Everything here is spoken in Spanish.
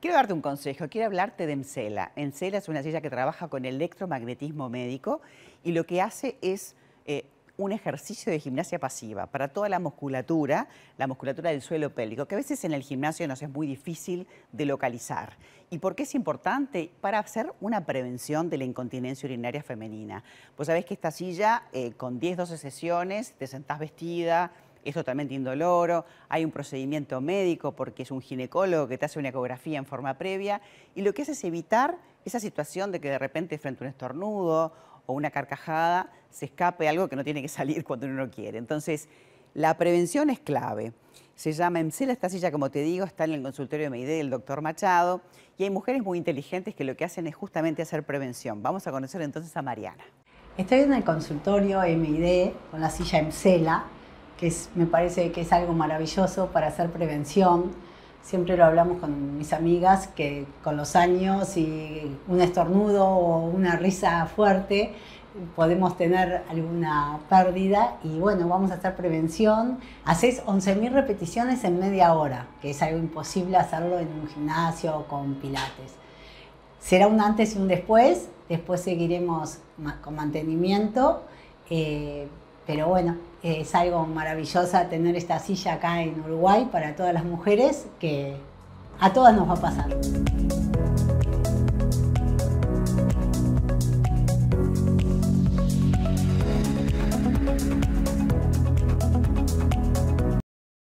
Quiero darte un consejo, quiero hablarte de Encela. Encela es una silla que trabaja con electromagnetismo médico y lo que hace es eh, un ejercicio de gimnasia pasiva para toda la musculatura, la musculatura del suelo pélvico, que a veces en el gimnasio nos es muy difícil de localizar. ¿Y por qué es importante? Para hacer una prevención de la incontinencia urinaria femenina. Pues sabés que esta silla, eh, con 10, 12 sesiones, te sentás vestida, es totalmente indoloro, hay un procedimiento médico porque es un ginecólogo que te hace una ecografía en forma previa y lo que hace es evitar esa situación de que de repente frente a un estornudo o una carcajada se escape algo que no tiene que salir cuando uno no quiere. Entonces, la prevención es clave. Se llama EMCELA, esta silla, como te digo, está en el consultorio de del doctor Machado. Y hay mujeres muy inteligentes que lo que hacen es justamente hacer prevención. Vamos a conocer entonces a Mariana. Estoy en el consultorio MID con la silla EMCELA, que me parece que es algo maravilloso para hacer prevención. Siempre lo hablamos con mis amigas, que con los años y un estornudo o una risa fuerte podemos tener alguna pérdida y bueno, vamos a hacer prevención. Haces 11.000 repeticiones en media hora, que es algo imposible hacerlo en un gimnasio o con pilates. Será un antes y un después, después seguiremos con mantenimiento. Eh, pero bueno, es algo maravilloso tener esta silla acá en Uruguay para todas las mujeres que a todas nos va a pasar.